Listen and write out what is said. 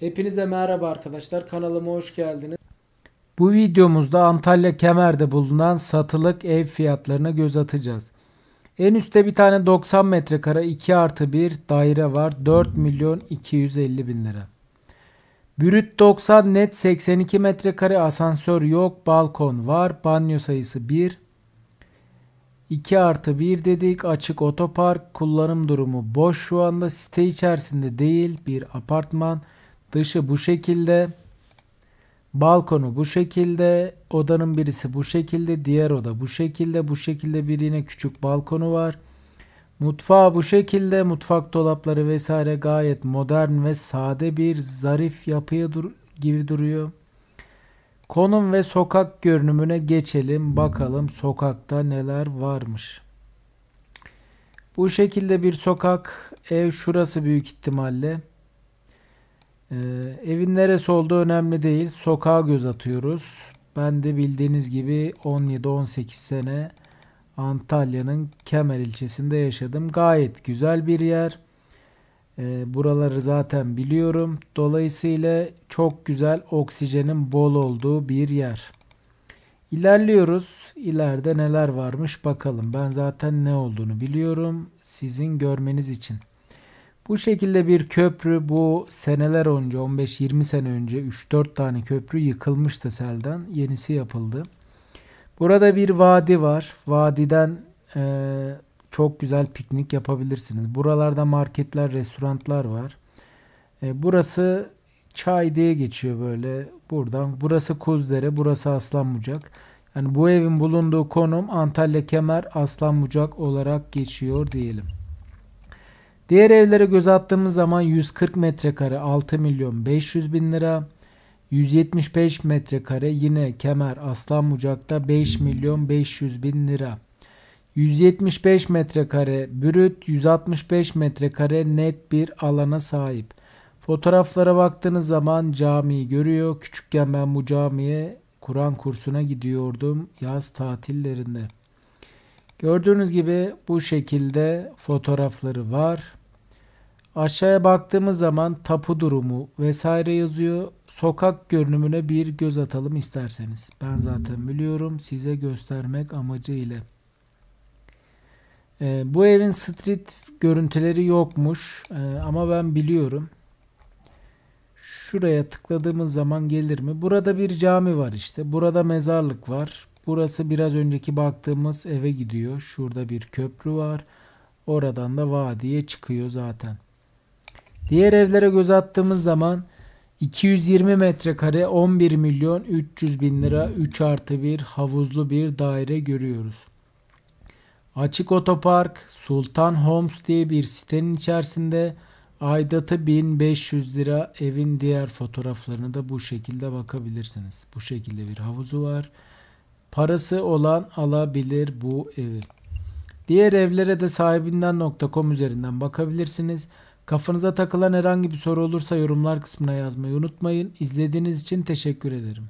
Hepinize merhaba arkadaşlar. Kanalıma hoş geldiniz. Bu videomuzda Antalya Kemer'de bulunan satılık ev fiyatlarına göz atacağız. En üstte bir tane 90 metrekare 2 artı 1 daire var. 4 milyon 250 bin lira. Brüt 90 net 82 metrekare asansör yok. Balkon var. Banyo sayısı 1. 2 artı 1 dedik. Açık otopark. Kullanım durumu boş şu anda. Site içerisinde değil. Bir apartman. Dışı bu şekilde. Balkonu bu şekilde. Odanın birisi bu şekilde. Diğer oda bu şekilde. Bu şekilde bir yine küçük balkonu var. Mutfağı bu şekilde. Mutfak dolapları vesaire gayet modern ve sade bir zarif yapıya dur gibi duruyor. Konum ve sokak görünümüne geçelim. Bakalım sokakta neler varmış. Bu şekilde bir sokak. Ev şurası büyük ihtimalle. Ee, evin neresi olduğu önemli değil. Sokağa göz atıyoruz. Ben de bildiğiniz gibi 17-18 sene Antalya'nın Kemer ilçesinde yaşadım. Gayet güzel bir yer. Ee, buraları zaten biliyorum. Dolayısıyla çok güzel oksijenin bol olduğu bir yer. İlerliyoruz. İleride neler varmış bakalım. Ben zaten ne olduğunu biliyorum sizin görmeniz için. Bu şekilde bir köprü bu seneler önce 15-20 sene önce 3-4 tane köprü yıkılmıştı selden. Yenisi yapıldı. Burada bir vadi var. Vadiden e, çok güzel piknik yapabilirsiniz. Buralarda marketler, restoranlar var. E, burası Çay diye geçiyor böyle buradan. Burası Kuzdere, burası Aslanbucak. Yani bu evin bulunduğu konum Antalya Kemer Aslanbucak olarak geçiyor diyelim. Diğer evlere göz attığımız zaman 140 metrekare 6 milyon 500 bin lira. 175 metrekare yine Kemer Aslan Aslanbucak'ta 5 milyon 500 bin lira. 175 metrekare brüt 165 metrekare net bir alana sahip. Fotoğraflara baktığınız zaman camiyi görüyor. Küçükken ben bu camiye Kur'an kursuna gidiyordum yaz tatillerinde. Gördüğünüz gibi bu şekilde fotoğrafları var. Aşağıya baktığımız zaman tapu durumu vesaire yazıyor. Sokak görünümüne bir göz atalım isterseniz. Ben zaten biliyorum size göstermek amacıyla. Ee, bu evin street görüntüleri yokmuş ee, ama ben biliyorum. Şuraya tıkladığımız zaman gelir mi? Burada bir cami var işte. Burada mezarlık var. Burası biraz önceki baktığımız eve gidiyor. Şurada bir köprü var. Oradan da vadiye çıkıyor zaten. Diğer evlere göz attığımız zaman 220 metrekare 11 milyon 300 bin lira 3 hmm. artı 1 havuzlu bir daire görüyoruz. Açık otopark Sultan Homes diye bir sitenin içerisinde aidatı 1500 lira evin diğer fotoğraflarını da bu şekilde bakabilirsiniz. Bu şekilde bir havuzu var. Parası olan alabilir bu evi. Diğer evlere de sahibinden.com üzerinden bakabilirsiniz. Kafanıza takılan herhangi bir soru olursa yorumlar kısmına yazmayı unutmayın. İzlediğiniz için teşekkür ederim.